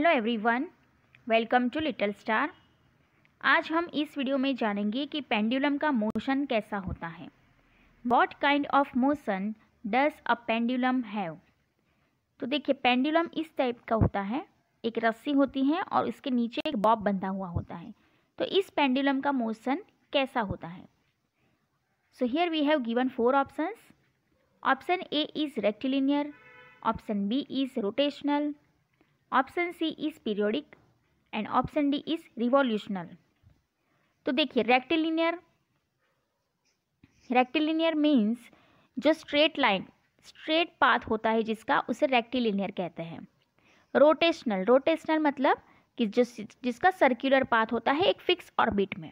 hello everyone welcome to little star आज हम इस वीडियो में जानेंगे कि पेंडुलम का मोशन कैसा होता है what kind of motion does a pendulum have तो देखिए पेंडुलम इस टाइप का होता है एक रस्सी होती है और उसके नीचे एक बॉब बंधा हुआ होता है तो इस पेंडुलम का मोशन कैसा होता है so here we have given four options option A is rectilinear option B is rotational option C is periodic and option D is revolutional तो देखिए रेक्टिलिनियर रेक्टिलिनियर मीन्स जो स्ट्रेट लाइन स्ट्रेट पाथ होता है जिसका उसे rectilinear कहते हैं rotational rotational मतलब कि जो जिसका सर्कुलर पाथ होता है एक फिक्स ऑर्बिट में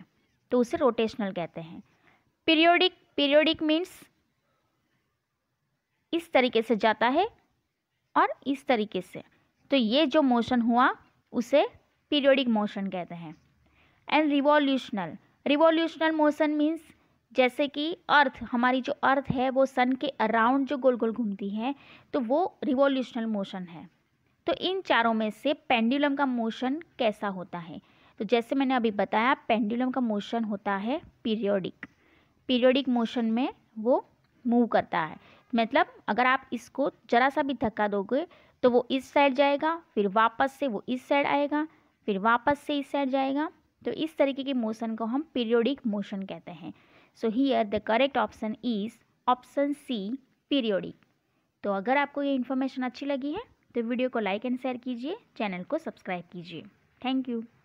तो उसे रोटेशनल कहते हैं पीरियोडिक पीरियोडिक मीन्स इस तरीके से जाता है और इस तरीके से तो ये जो मोशन हुआ उसे पीरियोडिक मोशन कहते हैं and revolutional revolutional motion means जैसे कि अर्थ हमारी जो अर्थ है वो सन के अराउंड जो गोल गोल घूमती है तो वो रिवॉल्यूशनल मोशन है तो इन चारों में से पेंडुलम का मोशन कैसा होता है तो जैसे मैंने अभी बताया पेंडुलम का मोशन होता है पीरियोडिक पीरियोडिक मोशन में वो मूव करता है मतलब अगर आप इसको ज़रा सा भी धक्का दोगे तो वो इस साइड जाएगा फिर वापस से वो इस साइड आएगा फिर वापस से इस साइड जाएगा तो इस तरीके के मोशन को हम पीरियोडिक मोशन कहते हैं so here the correct option is option C periodic तो अगर आपको ये इन्फॉर्मेशन अच्छी लगी है तो वीडियो को लाइक एंड शेयर कीजिए चैनल को सब्सक्राइब कीजिए थैंक यू